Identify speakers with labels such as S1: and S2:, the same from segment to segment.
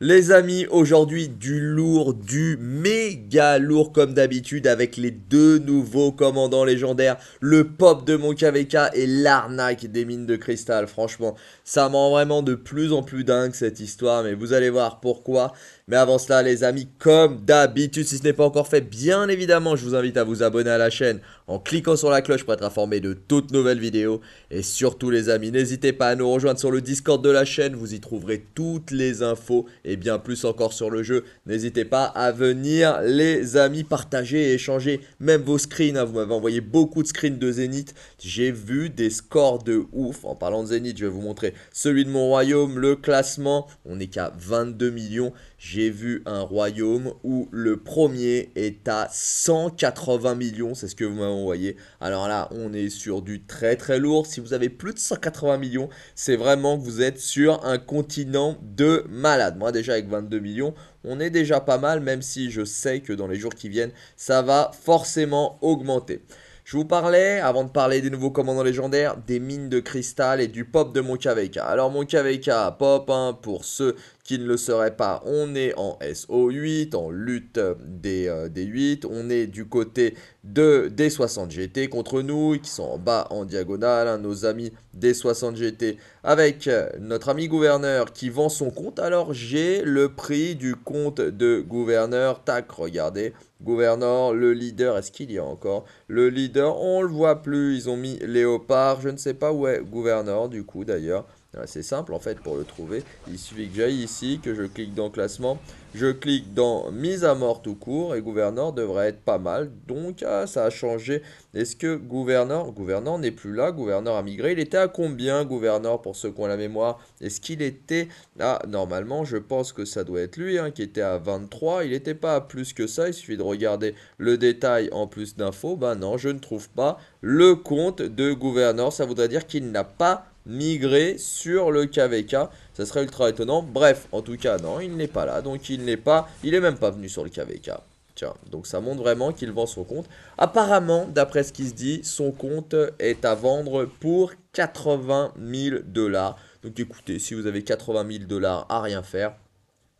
S1: les amis, aujourd'hui du lourd, du méga lourd comme d'habitude avec les deux nouveaux commandants légendaires, le pop de mon KVK et l'arnaque des mines de cristal. Franchement, ça m'en vraiment de plus en plus dingue cette histoire, mais vous allez voir pourquoi. Mais avant cela, les amis, comme d'habitude, si ce n'est pas encore fait, bien évidemment, je vous invite à vous abonner à la chaîne en cliquant sur la cloche pour être informé de toutes nouvelles vidéos. Et surtout, les amis, n'hésitez pas à nous rejoindre sur le Discord de la chaîne. Vous y trouverez toutes les infos et bien plus encore sur le jeu. N'hésitez pas à venir, les amis, partager et échanger même vos screens. Hein. Vous m'avez envoyé beaucoup de screens de Zénith. J'ai vu des scores de ouf. En parlant de Zénith, je vais vous montrer celui de mon royaume, le classement. On n'est qu'à 22 millions j'ai vu un royaume où le premier est à 180 millions, c'est ce que vous m'avez envoyé. Alors là, on est sur du très très lourd. Si vous avez plus de 180 millions, c'est vraiment que vous êtes sur un continent de malades. Moi déjà avec 22 millions, on est déjà pas mal, même si je sais que dans les jours qui viennent, ça va forcément augmenter. Je vous parlais, avant de parler des nouveaux commandants légendaires, des mines de cristal et du pop de KVK. Alors KVK, pop hein, pour ceux qui ne le seraient pas, on est en SO8, en lutte des, euh, des 8, on est du côté de, des 60 GT contre nous, qui sont en bas en diagonale, hein, nos amis des 60 GT, avec euh, notre ami gouverneur qui vend son compte. Alors j'ai le prix du compte de gouverneur, tac, regardez, Gouverneur, le leader, est-ce qu'il y a encore Le leader, on le voit plus, ils ont mis Léopard, je ne sais pas où est Gouverneur du coup d'ailleurs. Ah, c'est simple en fait pour le trouver. Il suffit que j'aille ici, que je clique dans classement. Je clique dans mise à mort tout court et gouverneur devrait être pas mal. Donc ah, ça a changé. Est-ce que gouverneur Gouverneur n'est plus là. Gouverneur a migré. Il était à combien gouverneur pour ceux qui ont la mémoire Est-ce qu'il était Ah normalement je pense que ça doit être lui hein, qui était à 23. Il n'était pas à plus que ça. Il suffit de regarder le détail en plus d'infos. Ben non je ne trouve pas le compte de gouverneur. Ça voudrait dire qu'il n'a pas migrer sur le KVK. Ça serait ultra étonnant. Bref, en tout cas, non, il n'est pas là. Donc il n'est pas. Il est même pas venu sur le KVK. Tiens, donc ça montre vraiment qu'il vend son compte. Apparemment, d'après ce qui se dit, son compte est à vendre pour 80 000 dollars. Donc écoutez, si vous avez 80 000 dollars à rien faire,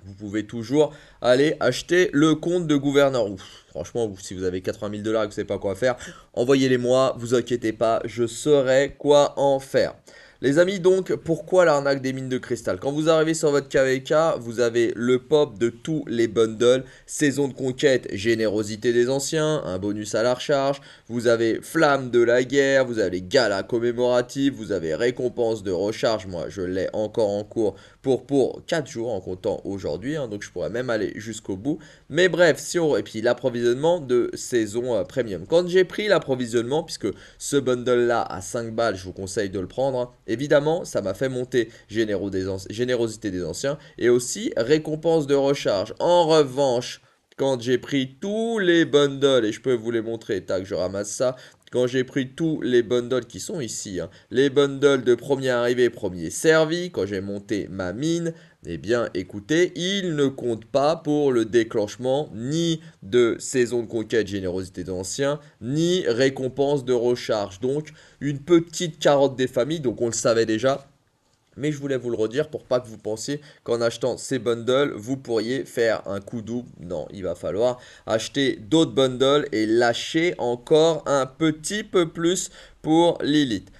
S1: vous pouvez toujours aller acheter le compte de gouverneur. Ouf, franchement, si vous avez 80 000 dollars et que vous ne savez pas quoi faire, envoyez-les moi, vous inquiétez pas, je saurai quoi en faire. Les amis, donc, pourquoi l'arnaque des mines de cristal Quand vous arrivez sur votre KVK, vous avez le pop de tous les bundles, saison de conquête, générosité des anciens, un bonus à la recharge, vous avez flamme de la guerre, vous avez gala commémorative, vous avez récompense de recharge, moi je l'ai encore en cours pour, pour 4 jours en comptant aujourd'hui, hein, donc je pourrais même aller jusqu'au bout. Mais bref, si on... et puis l'approvisionnement de saison euh, premium. Quand j'ai pris l'approvisionnement, puisque ce bundle là à 5 balles, je vous conseille de le prendre, hein, Évidemment, ça m'a fait monter générosité des anciens et aussi récompense de recharge. En revanche, quand j'ai pris tous les bundles, et je peux vous les montrer, tac, je ramasse ça quand j'ai pris tous les bundles qui sont ici, hein, les bundles de premier arrivé, premier servi, quand j'ai monté ma mine, eh bien, écoutez, il ne compte pas pour le déclenchement ni de saison de conquête générosité d'anciens, ni récompense de recharge. Donc, une petite carotte des familles, donc on le savait déjà, mais je voulais vous le redire pour pas que vous pensiez qu'en achetant ces bundles, vous pourriez faire un coup double. Non, il va falloir acheter d'autres bundles et lâcher encore un petit peu plus pour Lilith.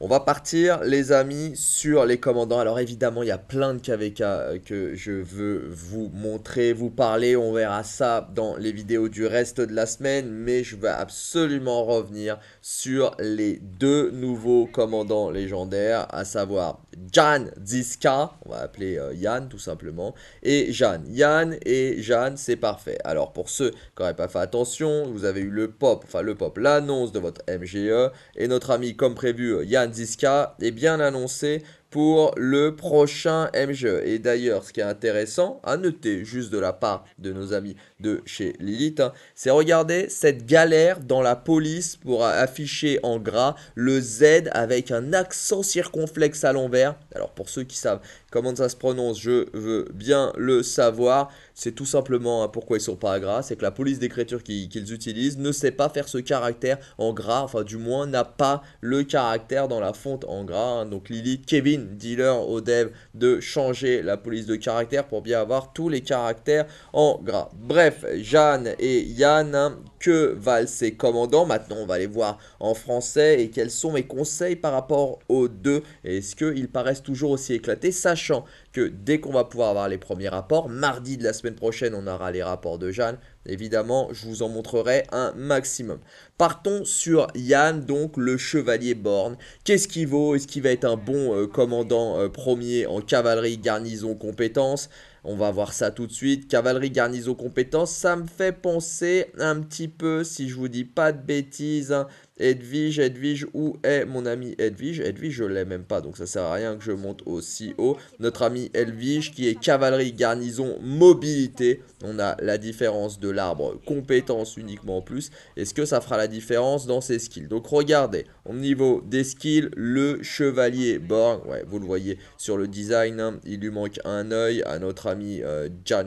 S1: On va partir, les amis, sur les commandants. Alors évidemment, il y a plein de KVK euh, que je veux vous montrer, vous parler. On verra ça dans les vidéos du reste de la semaine. Mais je vais absolument revenir sur les deux nouveaux commandants légendaires, à savoir Jan Ziska, on va appeler Yann euh, tout simplement, et Jeanne. Yann et Jeanne, c'est parfait. Alors pour ceux qui n'auraient pas fait attention, vous avez eu le pop, enfin le pop, l'annonce de votre MGE. Et notre ami, comme prévu, euh, Yann Ziska est bien annoncé pour le prochain MGE. Et d'ailleurs, ce qui est intéressant à noter, juste de la part de nos amis de chez Lilith, hein, c'est regarder cette galère dans la police pour afficher en gras le Z avec un accent circonflexe à l'envers. Alors pour ceux qui savent comment ça se prononce, je veux bien le savoir c'est tout simplement hein, pourquoi ils sont pas à gras, c'est que la police d'écriture qu'ils utilisent ne sait pas faire ce caractère en gras, enfin du moins n'a pas le caractère dans la fonte en gras. Hein. Donc Lily, Kevin, dealer au dev de changer la police de caractère pour bien avoir tous les caractères en gras. Bref, Jeanne et Yann, hein, que valent ces commandants Maintenant, on va les voir en français et quels sont mes conseils par rapport aux deux. Est-ce qu'ils paraissent toujours aussi éclatés, sachant dès qu'on va pouvoir avoir les premiers rapports, mardi de la semaine prochaine, on aura les rapports de Jeanne. Évidemment, je vous en montrerai un maximum. Partons sur Yann, donc le chevalier borne. Qu'est-ce qu'il vaut Est-ce qu'il va être un bon euh, commandant euh, premier en cavalerie, garnison, compétence on va voir ça tout de suite. Cavalerie, garnison, compétence, Ça me fait penser un petit peu, si je vous dis pas de bêtises, hein, Edwige, Edwige, où est mon ami Edwige Edwige, je l'ai même pas, donc ça sert à rien que je monte aussi haut. Notre ami Elvige, qui est cavalerie, garnison, mobilité. On a la différence de l'arbre, compétence uniquement en plus. Est-ce que ça fera la différence dans ses skills Donc regardez, au niveau des skills, le chevalier Borg, ouais, vous le voyez sur le design, hein, il lui manque un œil à notre ami euh, Jan,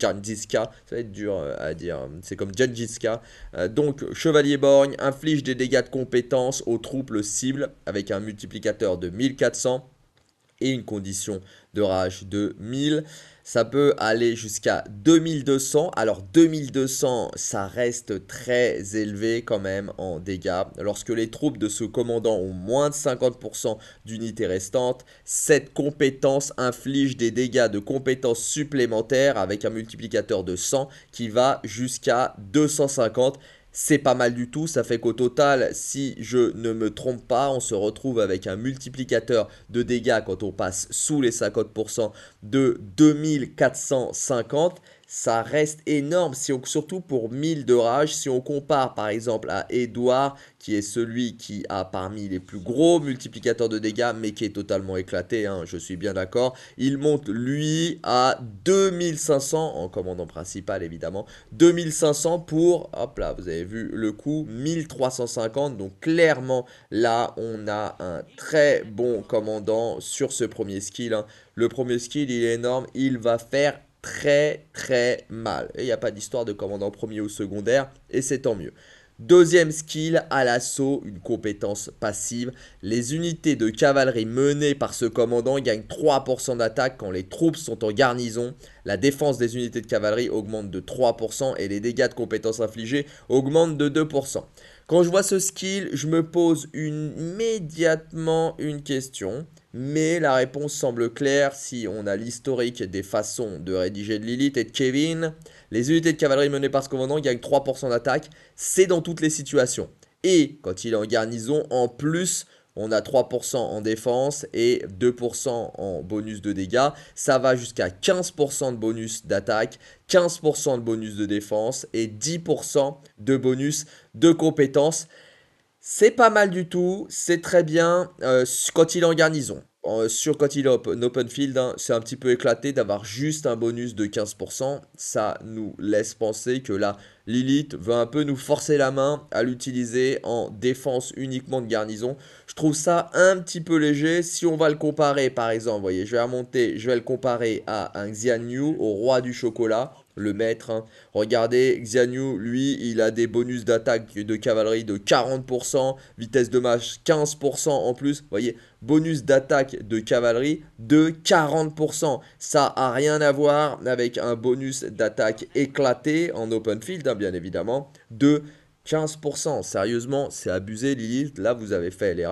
S1: Ça va être dur euh, à dire, c'est comme Jan euh, donc, chevalier Borg, inflige des dégâts de compétence aux troupes cibles avec un multiplicateur de 1400 et une condition de rage de 1000. Ça peut aller jusqu'à 2200. Alors 2200, ça reste très élevé quand même en dégâts. Lorsque les troupes de ce commandant ont moins de 50% d'unités restantes, cette compétence inflige des dégâts de compétences supplémentaires avec un multiplicateur de 100 qui va jusqu'à 250 c'est pas mal du tout. Ça fait qu'au total, si je ne me trompe pas, on se retrouve avec un multiplicateur de dégâts quand on passe sous les 50% de 2450 ça reste énorme, si surtout pour 1000 de rage. Si on compare par exemple à Edouard, qui est celui qui a parmi les plus gros multiplicateurs de dégâts, mais qui est totalement éclaté, hein, je suis bien d'accord. Il monte lui à 2500, en commandant principal évidemment, 2500 pour, hop là, vous avez vu le coup, 1350. Donc clairement, là, on a un très bon commandant sur ce premier skill. Hein. Le premier skill, il est énorme, il va faire très très mal. Et il n'y a pas d'histoire de commandant premier ou secondaire, et c'est tant mieux. Deuxième skill, à l'assaut, une compétence passive. Les unités de cavalerie menées par ce commandant gagnent 3% d'attaque quand les troupes sont en garnison. La défense des unités de cavalerie augmente de 3% et les dégâts de compétences infligés augmentent de 2%. Quand je vois ce skill, je me pose immédiatement une question mais la réponse semble claire si on a l'historique des façons de rédiger de Lilith et de Kevin. Les unités de cavalerie menées par ce commandant gagnent 3% d'attaque, c'est dans toutes les situations. Et quand il est en garnison, en plus, on a 3% en défense et 2% en bonus de dégâts. Ça va jusqu'à 15% de bonus d'attaque, 15% de bonus de défense et 10% de bonus de compétence. C'est pas mal du tout, c'est très bien euh, quand il est en garnison sur quand il open field, hein, c'est un petit peu éclaté d'avoir juste un bonus de 15%. Ça nous laisse penser que là, Lilith veut un peu nous forcer la main à l'utiliser en défense uniquement de garnison. Je trouve ça un petit peu léger. Si on va le comparer, par exemple, voyez, je vais remonter, je vais le comparer à un Xianyu, au roi du chocolat le maître. Hein. Regardez, Regardez, Xianyu, lui, il a des bonus d'attaque de cavalerie de 40%, vitesse de match 15% en plus. Vous voyez, bonus d'attaque de cavalerie de 40%. Ça n'a rien à voir avec un bonus d'attaque éclaté en open field, hein, bien évidemment, de 15%. Sérieusement, c'est abusé, Lilith. Là, vous avez fait les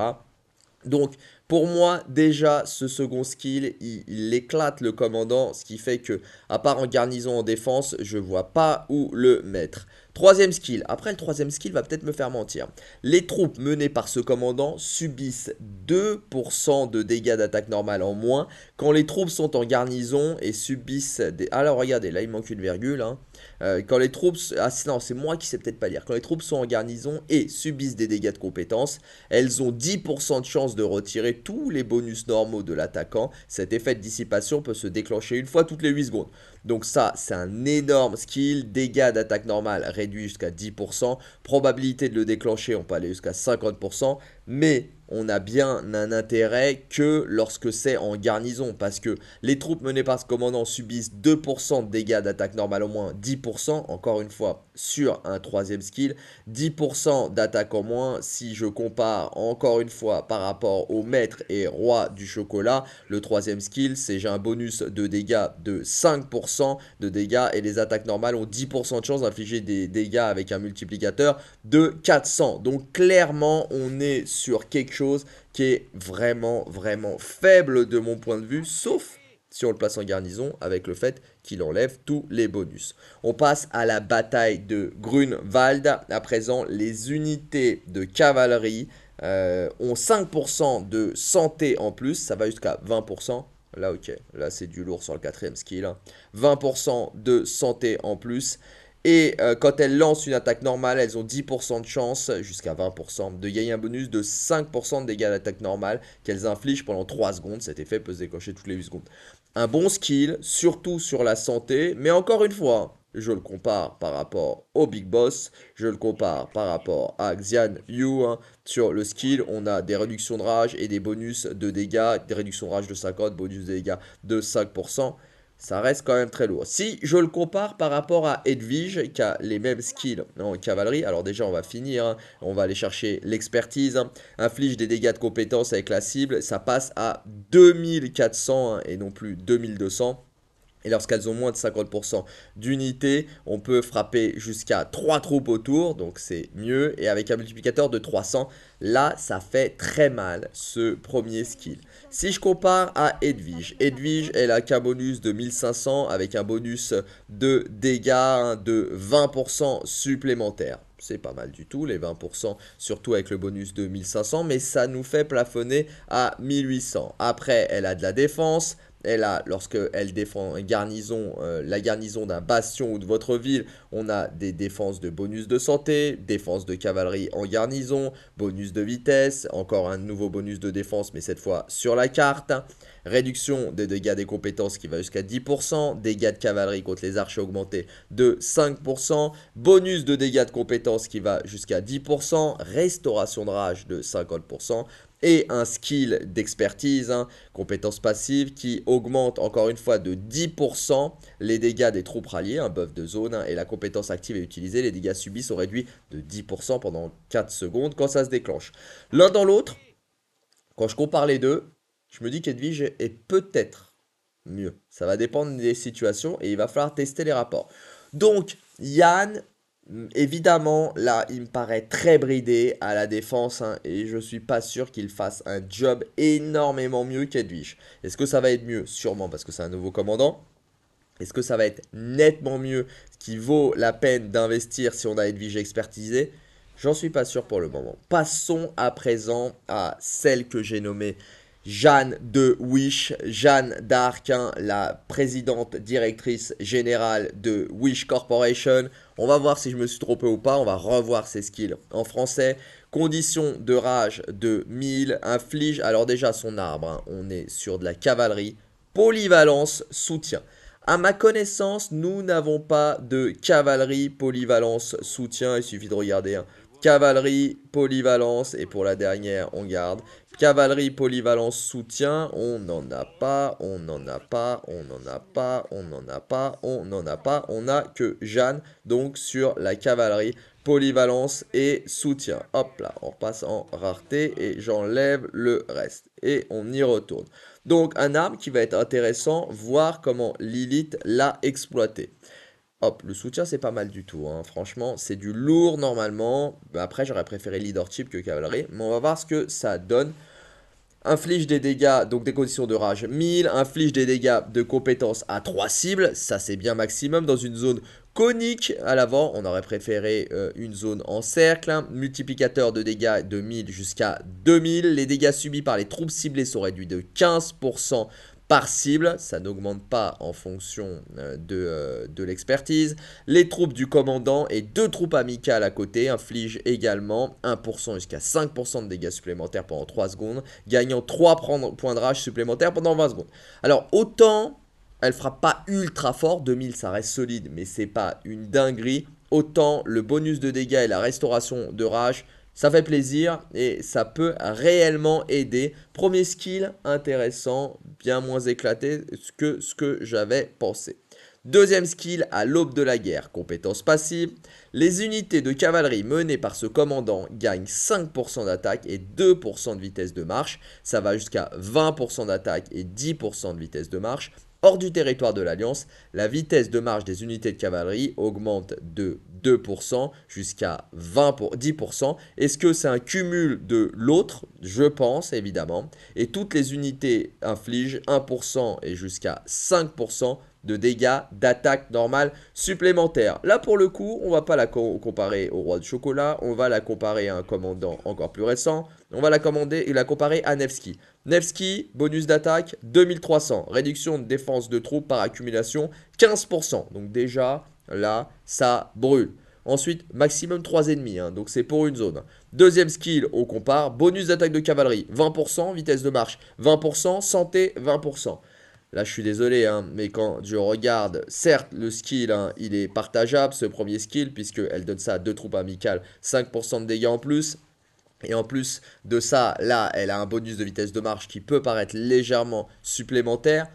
S1: Donc, pour moi, déjà, ce second skill, il, éclate le commandant, ce qui fait que, à part en garnison en défense, je ne vois pas où le mettre. Troisième skill. Après, le troisième skill va peut-être me faire mentir. Les troupes menées par ce commandant subissent 2% de dégâts d'attaque normale en moins quand les troupes sont en garnison et subissent des... Alors, ah regardez, là, il manque une virgule. Hein. Euh, quand les troupes... Ah, non, c'est moi qui sais peut-être pas lire. Quand les troupes sont en garnison et subissent des dégâts de compétence, elles ont 10% de chance de retirer tous les bonus normaux de l'attaquant. Cet effet de dissipation peut se déclencher une fois toutes les 8 secondes. Donc ça, c'est un énorme skill. Dégâts d'attaque normale réduit jusqu'à 10%. Probabilité de le déclencher, on peut aller jusqu'à 50% mais on a bien un intérêt que lorsque c'est en garnison, parce que les troupes menées par ce commandant subissent 2% de dégâts d'attaque normale au moins, 10%, encore une fois, sur un troisième skill, 10% d'attaque en moins, si je compare encore une fois par rapport au maître et roi du chocolat, le troisième skill, c'est j'ai un bonus de dégâts de 5% de dégâts, et les attaques normales ont 10% de chance d'infliger des dégâts avec un multiplicateur de 400, donc clairement on est sur quelque chose qui est vraiment, vraiment faible de mon point de vue, sauf si on le place en garnison avec le fait qu'il enlève tous les bonus. On passe à la bataille de Grunwald. À présent, les unités de cavalerie euh, ont 5% de santé en plus. Ça va jusqu'à 20%. Là, ok. Là, c'est du lourd sur le quatrième skill. 20% hein. de santé en plus. Et euh, quand elles lancent une attaque normale, elles ont 10% de chance, jusqu'à 20%, de gagner un bonus de 5% de dégâts d'attaque normale qu'elles infligent pendant 3 secondes. Cet effet peut se décocher toutes les 8 secondes. Un bon skill, surtout sur la santé, mais encore une fois, je le compare par rapport au Big Boss, je le compare par rapport à Xian Yu. Hein. Sur le skill, on a des réductions de rage et des bonus de dégâts, des réductions de rage de 50, bonus de dégâts de 5% ça reste quand même très lourd. Si je le compare par rapport à Edwige, qui a les mêmes skills en cavalerie, alors déjà on va finir, hein. on va aller chercher l'expertise, hein. inflige des dégâts de compétence avec la cible, ça passe à 2400 hein, et non plus 2200. Et lorsqu'elles ont moins de 50% d'unité, on peut frapper jusqu'à 3 troupes autour, donc c'est mieux. Et avec un multiplicateur de 300, là, ça fait très mal ce premier skill. Si je compare à Edwige, Edwige, elle a qu'un bonus de 1500 avec un bonus de dégâts hein, de 20% supplémentaire c'est pas mal du tout, les 20%, surtout avec le bonus de 1500, mais ça nous fait plafonner à 1800. Après, elle a de la défense, et là, elle défend garnison, euh, la garnison d'un bastion ou de votre ville, on a des défenses de bonus de santé, défense de cavalerie en garnison, bonus de vitesse, encore un nouveau bonus de défense, mais cette fois sur la carte. Réduction des dégâts des compétences qui va jusqu'à 10%, dégâts de cavalerie contre les archers augmentés de 5%, bonus de dégâts de compétences qui va jusqu'à 10%, restauration de rage de 50%, et un skill d'expertise, hein, compétence passive, qui augmente encore une fois de 10% les dégâts des troupes ralliées, un buff de zone, hein, et la compétence active est utilisée, les dégâts subis sont réduits de 10% pendant 4 secondes quand ça se déclenche. L'un dans l'autre, quand je compare les deux, je me dis qu'Edwige est peut-être mieux. Ça va dépendre des situations et il va falloir tester les rapports. Donc, Yann Évidemment, là, il me paraît très bridé à la défense hein, et je suis pas sûr qu'il fasse un job énormément mieux qu'Edwige. Est-ce que ça va être mieux Sûrement parce que c'est un nouveau commandant. Est-ce que ça va être nettement mieux, ce qui vaut la peine d'investir si on a Edwige expertisé J'en suis pas sûr pour le moment. Passons à présent à celle que j'ai nommée Jeanne de Wish, Jeanne d'Arc, la présidente directrice générale de Wish Corporation. On va voir si je me suis trompé ou pas, on va revoir ses skills en français. Condition de rage de 1000, inflige, alors déjà son arbre, hein. on est sur de la cavalerie. Polyvalence, soutien. À ma connaissance, nous n'avons pas de cavalerie, polyvalence, soutien. Il suffit de regarder hein, Cavalerie, polyvalence, et pour la dernière, on garde. Cavalerie, polyvalence, soutien, on n'en a pas, on n'en a pas, on n'en a pas, on n'en a pas, on n'en a pas. On n'a que Jeanne, donc sur la cavalerie, polyvalence et soutien. Hop là, on repasse en rareté et j'enlève le reste. Et on y retourne. Donc un arme qui va être intéressant, voir comment Lilith l'a exploité. Hop, le soutien, c'est pas mal du tout. Hein. Franchement, c'est du lourd normalement. Bah, après, j'aurais préféré Leader Chip que cavalerie. Mais on va voir ce que ça donne. Inflige des dégâts, donc des conditions de rage 1000. Inflige des dégâts de compétence à 3 cibles. Ça, c'est bien maximum dans une zone conique à l'avant. On aurait préféré euh, une zone en cercle. Hein. Multiplicateur de dégâts de 1000 jusqu'à 2000. Les dégâts subis par les troupes ciblées sont réduits de 15% par cible, ça n'augmente pas en fonction euh, euh, de, l'expertise. Les troupes du commandant et deux troupes amicales à côté infligent également 1% jusqu'à 5% de dégâts supplémentaires pendant 3 secondes, gagnant 3 points de rage supplémentaires pendant 20 secondes. Alors autant elle frappe pas ultra fort, 2000 ça reste solide, mais c'est pas une dinguerie. Autant le bonus de dégâts et la restauration de rage, ça fait plaisir et ça peut réellement aider. Premier skill intéressant, bien moins éclaté que ce que j'avais pensé. Deuxième skill à l'aube de la guerre, compétence passive. Les unités de cavalerie menées par ce commandant gagnent 5% d'attaque et 2% de vitesse de marche. Ça va jusqu'à 20% d'attaque et 10% de vitesse de marche. Hors du territoire de l'Alliance, la vitesse de marche des unités de cavalerie augmente de 2% jusqu'à 10%. Est-ce que c'est un cumul de l'autre Je pense évidemment. Et toutes les unités infligent 1% et jusqu'à 5% de dégâts d'attaque normale supplémentaires. Là pour le coup, on va pas la comparer au roi de chocolat, on va la comparer à un commandant encore plus récent, on va la commander et la comparer à Nevsky. Nevsky, bonus d'attaque 2300. Réduction de défense de troupes par accumulation 15%. Donc déjà, là, ça brûle. Ensuite, maximum 3 ennemis, hein. donc c'est pour une zone. Deuxième skill, on compare, bonus d'attaque de cavalerie, 20%, vitesse de marche, 20%, santé, 20%. Là, je suis désolé, hein, mais quand je regarde, certes, le skill, hein, il est partageable, ce premier skill, puisqu'elle donne ça à deux troupes amicales, 5% de dégâts en plus, et en plus de ça, là, elle a un bonus de vitesse de marche qui peut paraître légèrement supplémentaire.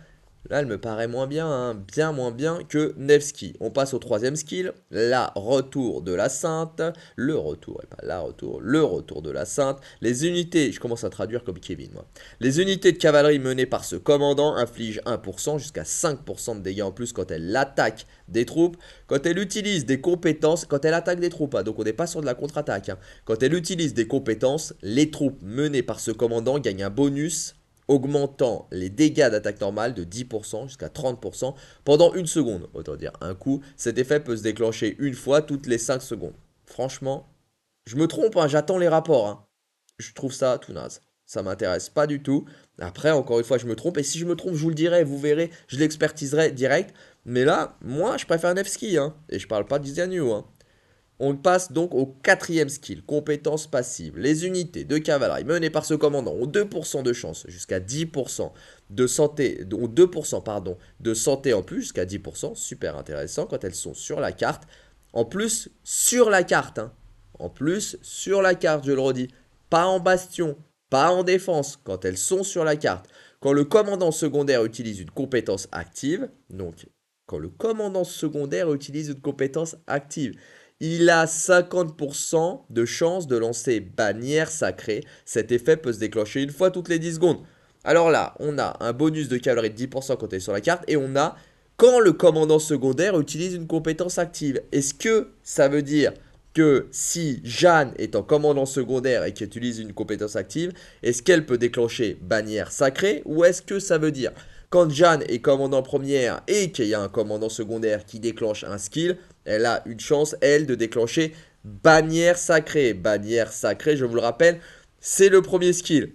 S1: Là, elle me paraît moins bien, hein. bien moins bien que Nevsky. On passe au troisième skill, la retour de la sainte. Le retour, et pas la retour, le retour de la sainte. Les unités, je commence à traduire comme Kevin, moi. Les unités de cavalerie menées par ce commandant infligent 1% jusqu'à 5% de dégâts en plus quand elle attaque des troupes. Quand elle utilise des compétences, quand elle attaque des troupes, hein. donc on n'est pas sur de la contre-attaque. Hein. Quand elle utilise des compétences, les troupes menées par ce commandant gagnent un bonus augmentant les dégâts d'attaque normale de 10% jusqu'à 30% pendant une seconde. Autant dire un coup, cet effet peut se déclencher une fois toutes les 5 secondes. Franchement, je me trompe, hein, j'attends les rapports. Hein. Je trouve ça tout naze. Ça m'intéresse pas du tout. Après, encore une fois, je me trompe. Et si je me trompe, je vous le dirai, vous verrez, je l'expertiserai direct. Mais là, moi, je préfère Nevsky. Hein, et je parle pas d'Izianu. Hein. On passe donc au quatrième skill, compétence passive. Les unités de cavalerie menées par ce commandant ont 2% de chance, jusqu'à 10% de santé, ont 2% pardon, de santé en plus, jusqu'à 10%, super intéressant quand elles sont sur la carte. En plus, sur la carte, hein. en plus, sur la carte, je le redis, pas en bastion, pas en défense, quand elles sont sur la carte. Quand le commandant secondaire utilise une compétence active, donc quand le commandant secondaire utilise une compétence active, il a 50% de chance de lancer bannière sacrée. Cet effet peut se déclencher une fois toutes les 10 secondes. Alors là, on a un bonus de calories de 10% quand elle est sur la carte et on a quand le commandant secondaire utilise une compétence active. Est-ce que ça veut dire que si Jeanne est en commandant secondaire et qu'elle utilise une compétence active, est-ce qu'elle peut déclencher bannière sacrée ou est-ce que ça veut dire quand Jeanne est commandant première et qu'il y a un commandant secondaire qui déclenche un skill, elle a une chance, elle, de déclencher bannière sacrée. Bannière sacrée, je vous le rappelle, c'est le premier skill.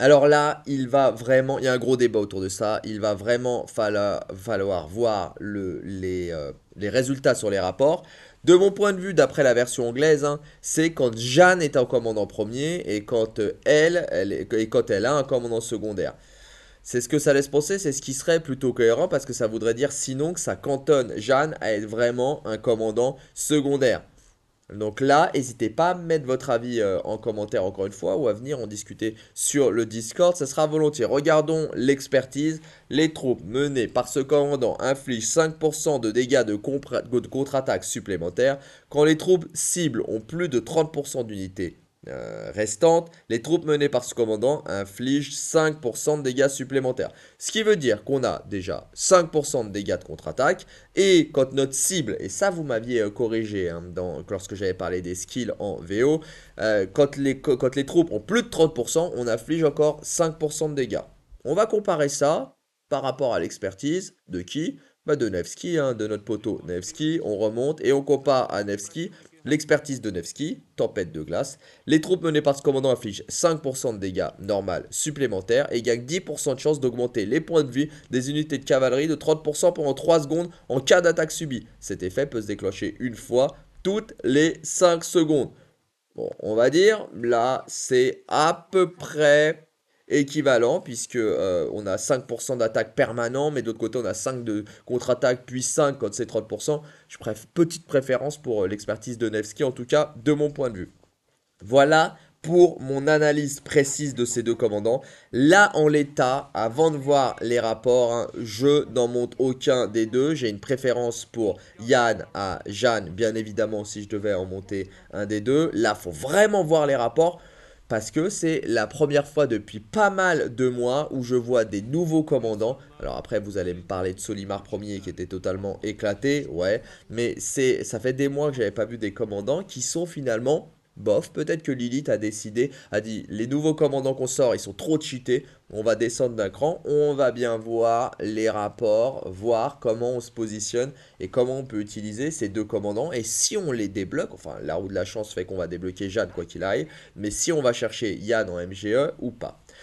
S1: Alors là, il va vraiment, il y a un gros débat autour de ça. Il va vraiment falloir, voir euh, les, résultats sur les rapports. De mon point de vue, d'après la version anglaise, hein, c'est quand Jeanne est en commandant premier et quand euh, elle, et quand elle a un commandant secondaire. C'est ce que ça laisse penser, c'est ce qui serait plutôt cohérent parce que ça voudrait dire sinon que ça cantonne Jeanne à être vraiment un commandant secondaire. Donc là, n'hésitez pas à mettre votre avis euh, en commentaire encore une fois ou à venir en discuter sur le Discord, ça sera volontiers. Regardons l'expertise. Les troupes menées par ce commandant infligent 5% de dégâts de, de contre-attaque supplémentaires. Quand les troupes cibles ont plus de 30% d'unités Restante, euh, restantes, les troupes menées par ce commandant infligent 5% de dégâts supplémentaires. Ce qui veut dire qu'on a déjà 5% de dégâts de contre-attaque. Et quand notre cible, et ça vous m'aviez euh, corrigé hein, lorsque j'avais parlé des skills en VO, euh, quand, les, quand les troupes ont plus de 30%, on inflige encore 5% de dégâts. On va comparer ça par rapport à l'expertise de qui bah, de Nevsky, hein, de notre poteau Nevsky, on remonte et on compare à Nevsky L'expertise de Nevsky, tempête de glace. Les troupes menées par ce commandant infligent 5% de dégâts normal supplémentaires et gagnent 10% de chance d'augmenter les points de vue des unités de cavalerie de 30% pendant 3 secondes en cas d'attaque subie. Cet effet peut se déclencher une fois toutes les 5 secondes. Bon, on va dire, là, c'est à peu près équivalent, puisque euh, on a 5% d'attaque permanent, mais d'autre côté on a 5 de contre-attaque, puis 5 quand c'est 30%. Je préfère petite préférence pour euh, l'expertise de Nevsky, en tout cas de mon point de vue. Voilà pour mon analyse précise de ces deux commandants. Là, en l'état, avant de voir les rapports, hein, je n'en monte aucun des deux. J'ai une préférence pour Yann à Jeanne, bien évidemment, si je devais en monter un des deux. Là, faut vraiment voir les rapports parce que c'est la première fois depuis pas mal de mois où je vois des nouveaux commandants. Alors après, vous allez me parler de Solimar 1er qui était totalement éclaté, ouais, mais c'est ça fait des mois que j'avais pas vu des commandants qui sont finalement bof, peut-être que Lilith a décidé, a dit les nouveaux commandants qu'on sort, ils sont trop cheatés, on va descendre d'un cran, on va bien voir les rapports, voir comment on se positionne et comment on peut utiliser ces deux commandants. Et si on les débloque, enfin la roue de la chance fait qu'on va débloquer Jeanne quoi qu'il arrive, mais si on va chercher Yann en MGE ou pas.